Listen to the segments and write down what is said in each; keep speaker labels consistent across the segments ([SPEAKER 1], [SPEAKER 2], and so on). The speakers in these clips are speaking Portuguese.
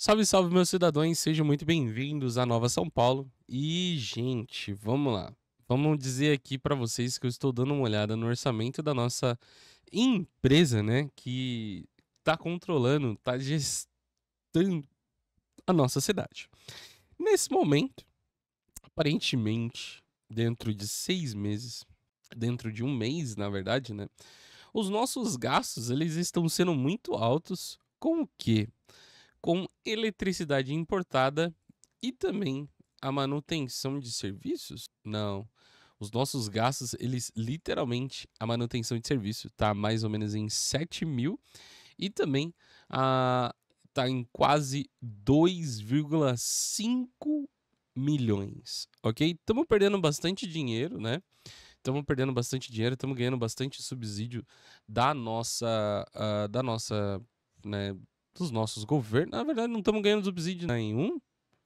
[SPEAKER 1] Salve, salve, meus cidadãos, sejam muito bem-vindos à Nova São Paulo. E, gente, vamos lá. Vamos dizer aqui para vocês que eu estou dando uma olhada no orçamento da nossa empresa, né, que tá controlando, tá gestando a nossa cidade. Nesse momento, aparentemente, dentro de seis meses, dentro de um mês, na verdade, né, os nossos gastos, eles estão sendo muito altos com o quê? com eletricidade importada e também a manutenção de serviços? Não. Os nossos gastos, eles literalmente, a manutenção de serviço está mais ou menos em 7 mil e também a, ah, tá em quase 2,5 milhões, ok? Estamos perdendo bastante dinheiro, né? Estamos perdendo bastante dinheiro, estamos ganhando bastante subsídio da nossa, uh, da nossa, né, dos nossos governos. Na verdade, não estamos ganhando subsídio nenhum.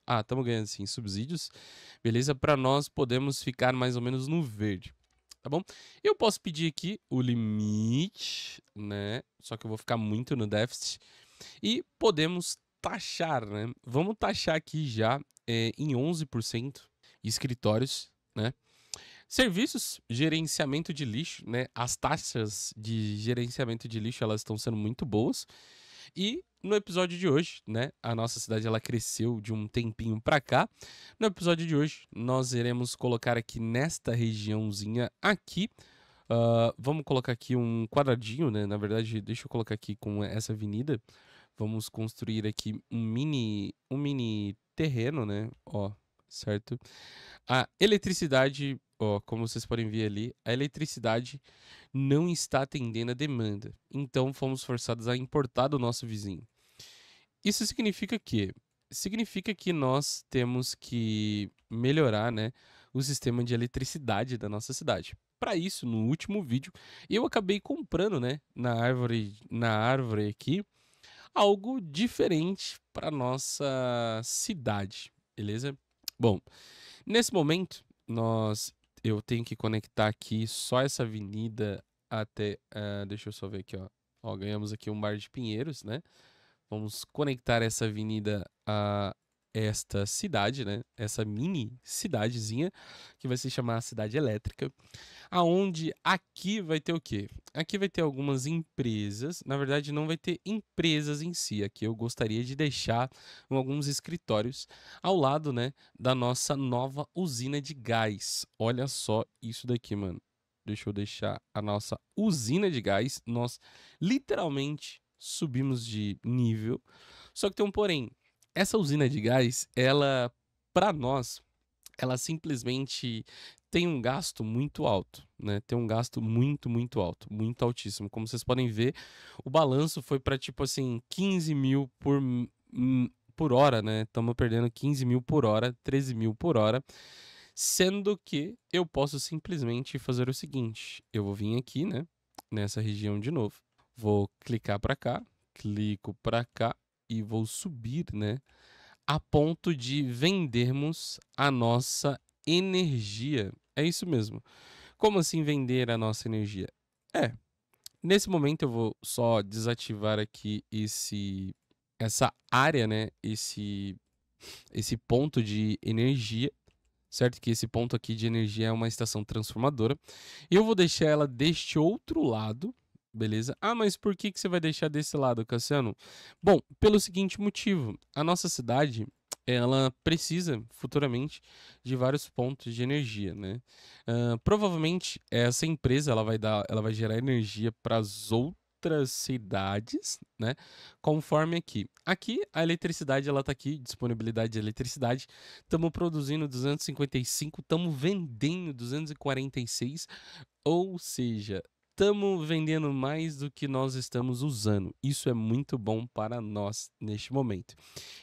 [SPEAKER 1] Ah, estamos ganhando sim subsídios. Beleza? Para nós podemos ficar mais ou menos no verde. Tá bom? Eu posso pedir aqui o limite, né? Só que eu vou ficar muito no déficit. E podemos taxar, né? Vamos taxar aqui já é, em 11% escritórios, né? Serviços, gerenciamento de lixo, né? As taxas de gerenciamento de lixo elas estão sendo muito boas. E no episódio de hoje, né, a nossa cidade ela cresceu de um tempinho para cá. No episódio de hoje, nós iremos colocar aqui nesta regiãozinha aqui. Uh, vamos colocar aqui um quadradinho, né? Na verdade, deixa eu colocar aqui com essa avenida. Vamos construir aqui um mini, um mini terreno, né? Ó, certo? A eletricidade, ó, como vocês podem ver ali, a eletricidade não está atendendo a demanda. Então fomos forçados a importar do nosso vizinho. Isso significa que significa que nós temos que melhorar, né, o sistema de eletricidade da nossa cidade. Para isso, no último vídeo, eu acabei comprando, né, na árvore, na árvore aqui, algo diferente para nossa cidade, beleza? Bom, nesse momento nós eu tenho que conectar aqui só essa avenida até, uh, deixa eu só ver aqui, ó. ó ganhamos aqui um bar de pinheiros, né? Vamos conectar essa avenida a esta cidade, né? Essa mini cidadezinha que vai se chamar Cidade Elétrica, aonde aqui vai ter o quê? Aqui vai ter algumas empresas, na verdade não vai ter empresas em si, aqui eu gostaria de deixar alguns escritórios ao lado, né, da nossa nova usina de gás. Olha só isso daqui, mano. Deixa eu deixar a nossa usina de gás. Nós literalmente subimos de nível. Só que tem um porém. Essa usina de gás, ela, para nós, ela simplesmente tem um gasto muito alto, né? Tem um gasto muito, muito alto, muito altíssimo. Como vocês podem ver, o balanço foi para tipo assim 15 mil por, por hora, né? Estamos perdendo 15 mil por hora, 13 mil por hora. Sendo que eu posso simplesmente fazer o seguinte: eu vou vir aqui, né? Nessa região de novo. Vou clicar para cá, clico para cá e vou subir, né? A ponto de vendermos a nossa energia. É isso mesmo. Como assim vender a nossa energia? É. Nesse momento eu vou só desativar aqui esse essa área, né? Esse esse ponto de energia, certo? Que esse ponto aqui de energia é uma estação transformadora. Eu vou deixar ela deste outro lado Beleza? Ah, mas por que, que você vai deixar desse lado, Cassiano? Bom, pelo seguinte motivo: a nossa cidade ela precisa futuramente de vários pontos de energia, né? Uh, provavelmente essa empresa ela vai dar, ela vai gerar energia para as outras cidades, né? Conforme aqui. Aqui a eletricidade ela está aqui, disponibilidade de eletricidade. Estamos produzindo 255, estamos vendendo 246, ou seja, estamos vendendo mais do que nós estamos usando. Isso é muito bom para nós neste momento.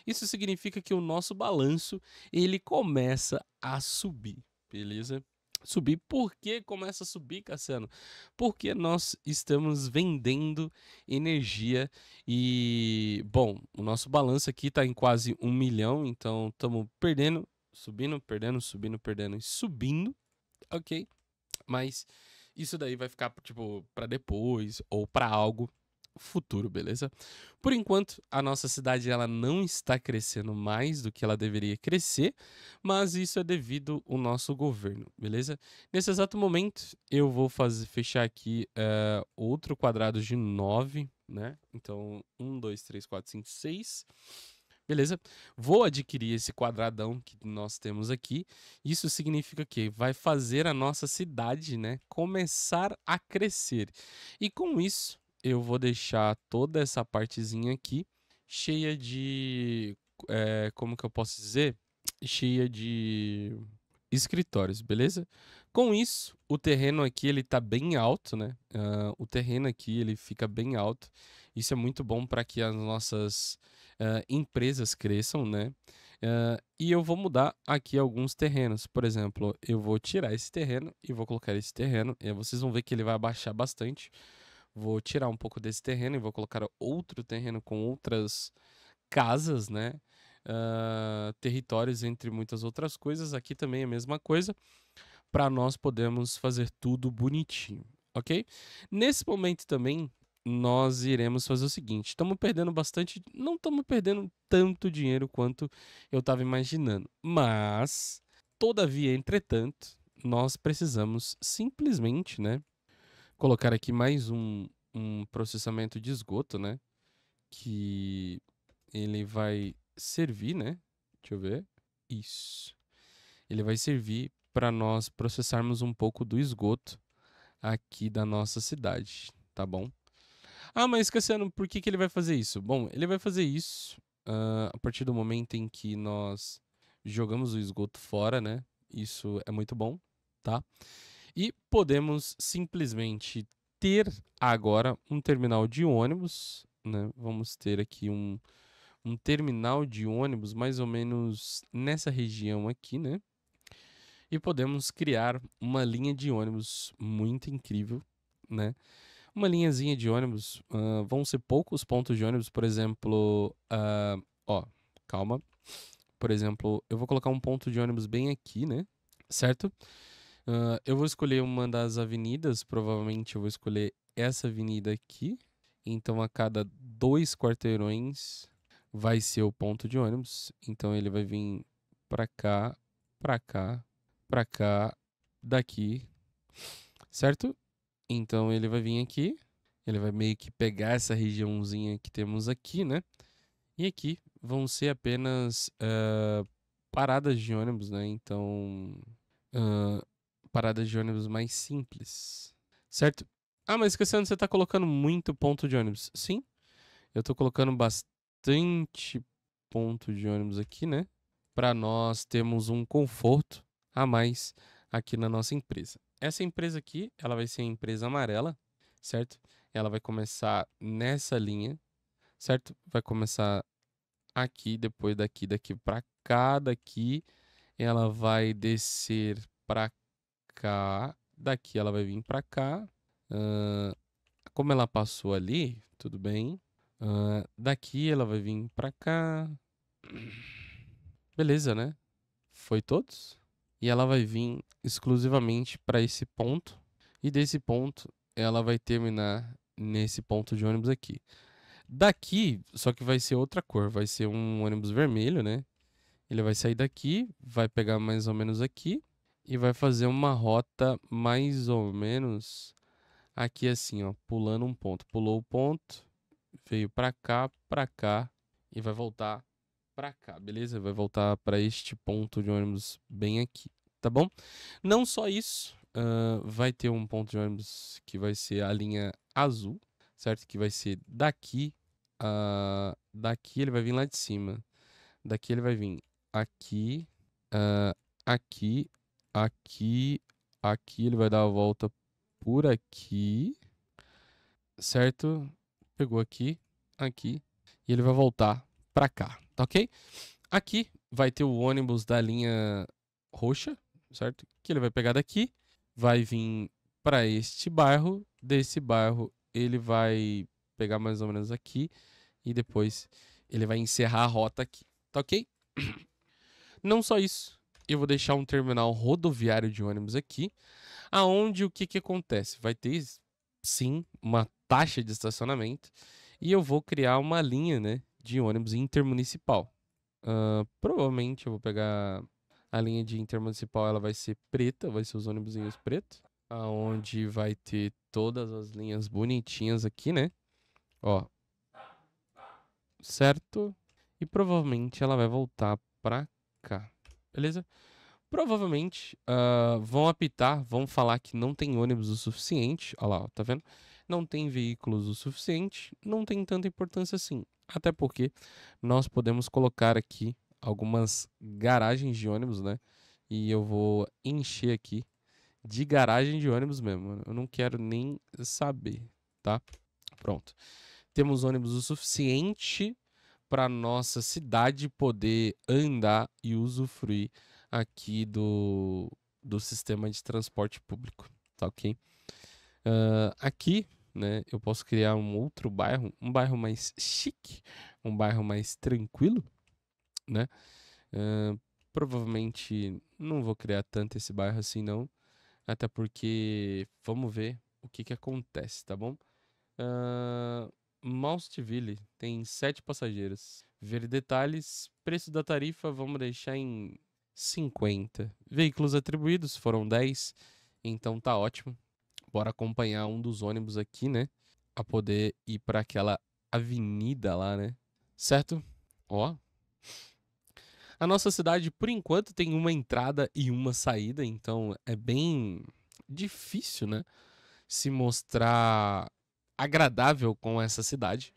[SPEAKER 1] Isso significa que o nosso balanço ele começa a subir, beleza? Subir, por que começa a subir, Cassiano? Porque nós estamos vendendo energia e, bom, o nosso balanço aqui está em quase um milhão, então estamos perdendo, subindo, perdendo, subindo, perdendo e subindo, ok? Mas isso daí vai ficar, tipo, para depois ou para algo futuro, beleza? Por enquanto, a nossa cidade ela não está crescendo mais do que ela deveria crescer, mas isso é devido ao nosso governo, beleza? Nesse exato momento, eu vou fazer, fechar aqui uh, outro quadrado de 9, né? Então, 1, 2, 3, 4, 5, 6. Beleza? Vou adquirir esse quadradão que nós temos aqui. Isso significa que vai fazer a nossa cidade, né, começar a crescer. E com isso, eu vou deixar toda essa partezinha aqui cheia de, é, como que eu posso dizer, cheia de escritórios, beleza? Com isso, o terreno aqui ele tá bem alto, né? Uh, o terreno aqui ele fica bem alto. Isso é muito bom para que as nossas uh, empresas cresçam, né? Uh, e eu vou mudar aqui alguns terrenos. Por exemplo, eu vou tirar esse terreno e vou colocar esse terreno. E vocês vão ver que ele vai abaixar bastante. Vou tirar um pouco desse terreno e vou colocar outro terreno com outras casas, né? Uh, territórios, entre muitas outras coisas. Aqui também é a mesma coisa. Para nós podermos fazer tudo bonitinho, ok? Nesse momento também nós iremos fazer o seguinte: estamos perdendo bastante, não estamos perdendo tanto dinheiro quanto eu estava imaginando, mas, todavia, entretanto, nós precisamos simplesmente, né, colocar aqui mais um, um processamento de esgoto, né, que ele vai servir, né, deixa eu ver, isso, ele vai servir para nós processarmos um pouco do esgoto aqui da nossa cidade, tá bom? Ah, mas Cassiano, por que, que ele vai fazer isso? Bom, ele vai fazer isso uh, a partir do momento em que nós jogamos o esgoto fora, né? Isso é muito bom, tá? E podemos simplesmente ter agora um terminal de ônibus, né? Vamos ter aqui um, um terminal de ônibus mais ou menos nessa região aqui, né? E podemos criar uma linha de ônibus muito incrível, né? uma linhazinha de ônibus, uh, vão ser poucos pontos de ônibus, por exemplo, uh, ó, calma. Por exemplo, eu vou colocar um ponto de ônibus bem aqui, né? Certo? Uh, eu vou escolher uma das avenidas, provavelmente eu vou escolher essa avenida aqui. Então, a cada dois quarteirões vai ser o ponto de ônibus. Então, ele vai vir para cá, para cá, para cá, daqui, certo? Então ele vai vir aqui, ele vai meio que pegar essa regiãozinha que temos aqui, né? E aqui vão ser apenas uh, paradas de ônibus, né? Então, uh, paradas de ônibus mais simples, certo? Ah, mas esquecendo, você está colocando muito ponto de ônibus. Sim, eu estou colocando bastante ponto de ônibus aqui, né? Para nós termos um conforto a mais aqui na nossa empresa essa empresa aqui, ela vai ser a empresa amarela, certo? Ela vai começar nessa linha, certo? Vai começar aqui, depois daqui, daqui para cá, daqui. Ela vai descer para cá, daqui ela vai vir para cá. Uh, como ela passou ali, tudo bem. Uh, daqui ela vai vir para cá. Beleza, né? Foi todos? e ela vai vir exclusivamente para esse ponto e desse ponto ela vai terminar nesse ponto de ônibus aqui. Daqui, só que vai ser outra cor, vai ser um ônibus vermelho, né? Ele vai sair daqui, vai pegar mais ou menos aqui e vai fazer uma rota mais ou menos aqui assim, ó, pulando um ponto. Pulou o ponto, veio para cá, para cá e vai voltar para cá, beleza? Vai voltar para este ponto de ônibus bem aqui, tá bom? Não só isso, uh, vai ter um ponto de ônibus que vai ser a linha azul, certo? Que vai ser daqui, uh, daqui ele vai vir lá de cima, daqui ele vai vir aqui, uh, aqui, aqui, aqui, ele vai dar a volta por aqui, certo? Pegou aqui, aqui, e ele vai voltar para cá tá ok? Aqui vai ter o ônibus da linha roxa, certo? Que ele vai pegar daqui, vai vir para este bairro, desse bairro ele vai pegar mais ou menos aqui e depois ele vai encerrar a rota aqui, tá ok? Não só isso, eu vou deixar um terminal rodoviário de ônibus aqui, aonde o que que acontece? Vai ter sim uma taxa de estacionamento e eu vou criar uma linha, né, de ônibus intermunicipal. Uh, provavelmente eu vou pegar a linha de intermunicipal, ela vai ser preta, vai ser os ônibusinhos pretos, aonde vai ter todas as linhas bonitinhas aqui, né? Ó. Certo? E provavelmente ela vai voltar pra cá. Beleza? Provavelmente uh, vão apitar, vão falar que não tem ônibus o suficiente. Olha lá, ó, tá vendo? Não tem veículos o suficiente, não tem tanta importância assim. Até porque nós podemos colocar aqui algumas garagens de ônibus, né? E eu vou encher aqui de garagem de ônibus mesmo. Eu não quero nem saber, tá? Pronto. Temos ônibus o suficiente para nossa cidade poder andar e usufruir aqui do, do sistema de transporte público, tá ok? Uh, aqui né? Eu posso criar um outro bairro, um bairro mais chique, um bairro mais tranquilo, né? Uh, provavelmente não vou criar tanto esse bairro assim, não. Até porque vamos ver o que, que acontece, tá bom? Uh, Moustville tem sete passageiros. Ver detalhes, preço da tarifa vamos deixar em 50. Veículos atribuídos foram 10, então tá ótimo bora acompanhar um dos ônibus aqui, né? A poder ir para aquela avenida lá, né? Certo? Ó. A nossa cidade, por enquanto, tem uma entrada e uma saída, então é bem difícil, né? Se mostrar agradável com essa cidade.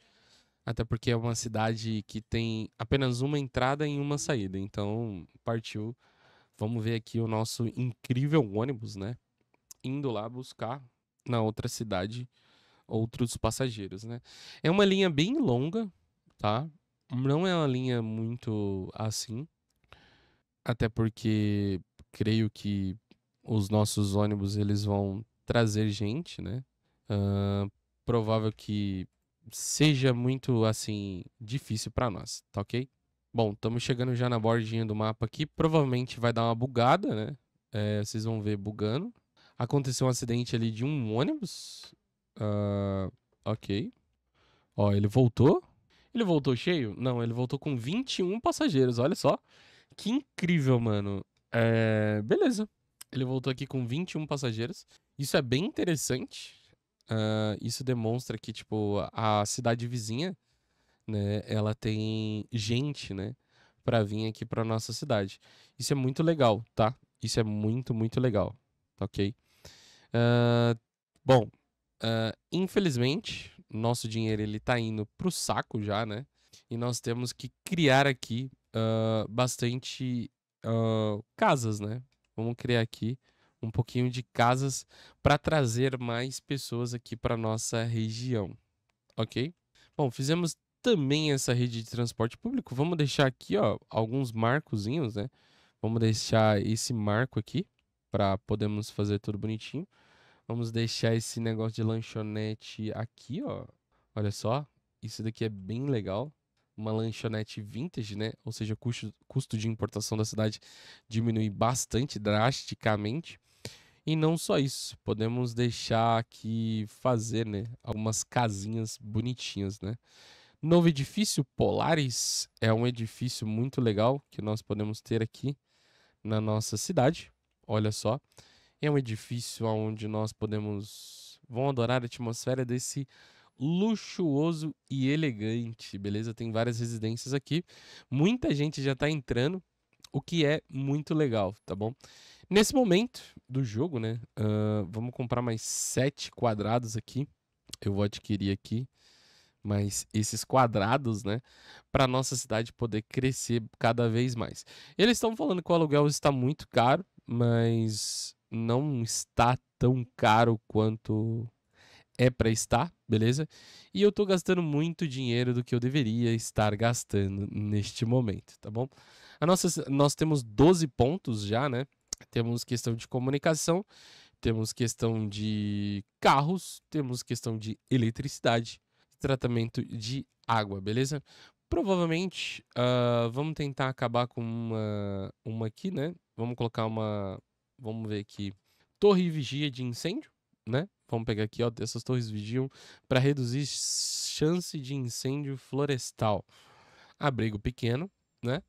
[SPEAKER 1] Até porque é uma cidade que tem apenas uma entrada e uma saída. Então, partiu. Vamos ver aqui o nosso incrível ônibus, né? indo lá buscar na outra cidade outros passageiros, né? É uma linha bem longa, tá? Não é uma linha muito assim, até porque creio que os nossos ônibus eles vão trazer gente, né? Uh, provável que seja muito assim difícil para nós, tá ok? Bom, estamos chegando já na bordinha do mapa aqui. Provavelmente vai dar uma bugada, né? É, vocês vão ver bugando. Aconteceu um acidente ali de um ônibus. Uh, ok. Ó, ele voltou. Ele voltou cheio? Não, ele voltou com 21 passageiros, olha só. Que incrível, mano. É, beleza. Ele voltou aqui com 21 passageiros. Isso é bem interessante. Uh, isso demonstra que, tipo, a cidade vizinha, né, ela tem gente, né, pra vir aqui pra nossa cidade. Isso é muito legal, tá? Isso é muito, muito legal, tá ok? Uh, bom, uh, infelizmente, nosso dinheiro ele tá indo pro saco já, né? E nós temos que criar aqui uh, bastante casas, né? Vamos criar aqui um pouquinho de casas para trazer mais pessoas aqui para nossa região, ok? Bom, fizemos também essa rede de transporte público. Vamos deixar aqui, ó, alguns marcozinhos, né? Vamos deixar esse marco aqui para podermos fazer tudo bonitinho. Vamos deixar esse negócio de lanchonete aqui, ó. Olha só, isso daqui é bem legal. Uma lanchonete vintage, né? Ou seja, custo, custo de importação da cidade diminui bastante, drasticamente. E não só isso, podemos deixar aqui fazer, né, algumas casinhas bonitinhas, né? Novo edifício Polaris é um edifício muito legal que nós podemos ter aqui na nossa cidade. Olha só. É um edifício onde nós podemos. Vão adorar a atmosfera desse luxuoso e elegante, beleza? Tem várias residências aqui. Muita gente já está entrando, o que é muito legal, tá bom? Nesse momento do jogo, né? Uh, vamos comprar mais sete quadrados aqui. Eu vou adquirir aqui mas esses quadrados, né, para nossa cidade poder crescer cada vez mais. Eles estão falando que o aluguel está muito caro, mas não está tão caro quanto é para estar, beleza? E eu estou gastando muito dinheiro do que eu deveria estar gastando neste momento, tá bom? A nossa, nós temos 12 pontos já, né? Temos questão de comunicação, temos questão de carros, temos questão de eletricidade, tratamento de água, beleza? Provavelmente, uh, vamos tentar acabar com uma, uma aqui, né? Vamos colocar uma. Vamos ver aqui. Torre vigia de incêndio, né? Vamos pegar aqui, ó. Essas torres vigiam para reduzir chance de incêndio florestal. Abrigo pequeno, né?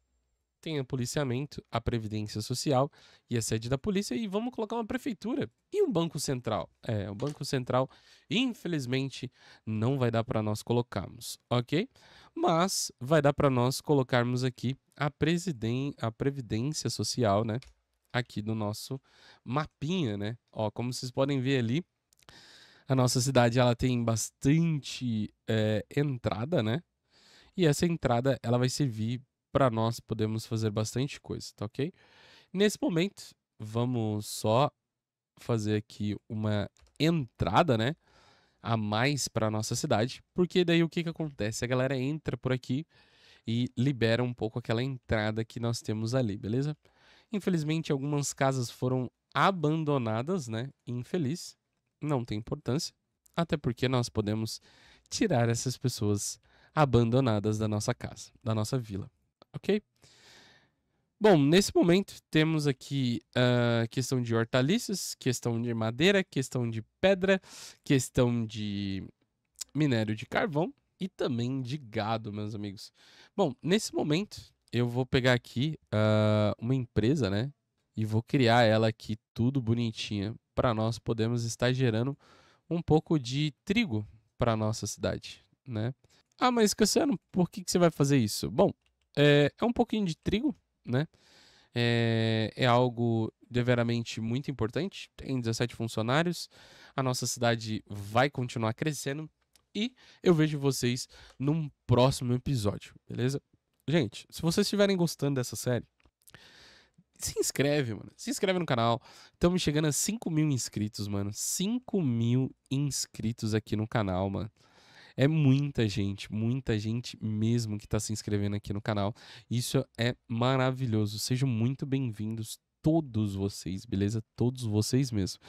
[SPEAKER 1] tem o policiamento, a previdência social e a sede da polícia e vamos colocar uma prefeitura e um banco central. É, o banco central infelizmente não vai dar para nós colocarmos, OK? Mas vai dar para nós colocarmos aqui a presiden a previdência social, né? Aqui do nosso mapinha, né? Ó, como vocês podem ver ali, a nossa cidade ela tem bastante é, entrada, né? E essa entrada ela vai servir para nós podemos fazer bastante coisa, tá ok? Nesse momento, vamos só fazer aqui uma entrada, né? A mais para nossa cidade, porque daí o que, que acontece? A galera entra por aqui e libera um pouco aquela entrada que nós temos ali, beleza? Infelizmente, algumas casas foram abandonadas, né? Infeliz, não tem importância, até porque nós podemos tirar essas pessoas abandonadas da nossa casa, da nossa vila, ok? Bom, nesse momento temos aqui a uh, questão de hortaliças, questão de madeira, questão de pedra, questão de minério de carvão e também de gado, meus amigos. Bom, nesse momento eu vou pegar aqui uh, uma empresa, né? E vou criar ela aqui tudo bonitinha para nós podermos estar gerando um pouco de trigo para nossa cidade, né? Ah, mas Cassiano, por que, que você vai fazer isso? Bom, é, é um pouquinho de trigo, né? É, é algo deveramente muito importante. Tem 17 funcionários. A nossa cidade vai continuar crescendo. E eu vejo vocês num próximo episódio, beleza? Gente, se vocês estiverem gostando dessa série, se inscreve, mano. Se inscreve no canal. Estamos chegando a 5 mil inscritos, mano. 5 mil inscritos aqui no canal, mano. É muita gente, muita gente mesmo que está se inscrevendo aqui no canal. Isso é maravilhoso. Sejam muito bem-vindos todos vocês, beleza? Todos vocês mesmo.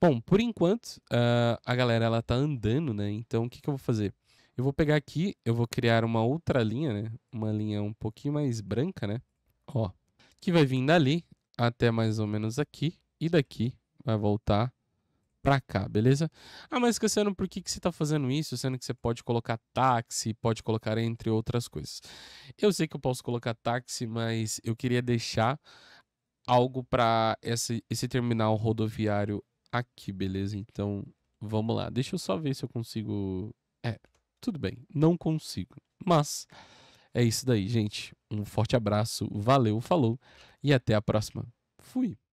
[SPEAKER 1] Bom, por enquanto, uh, a galera ela tá andando, né? Então, o que, que eu vou fazer? Eu vou pegar aqui, eu vou criar uma outra linha, né? Uma linha um pouquinho mais branca, né? Ó, que vai vir dali até mais ou menos aqui. E daqui vai voltar pra cá, beleza? Ah, mas Cassiano, por que, que você tá fazendo isso, sendo que você pode colocar táxi, pode colocar entre outras coisas? Eu sei que eu posso colocar táxi, mas eu queria deixar algo para esse, esse terminal rodoviário aqui, beleza? Então, vamos lá. Deixa eu só ver se eu consigo... É, tudo bem, não consigo. Mas é isso daí, gente. Um forte abraço, valeu, falou e até a próxima. Fui!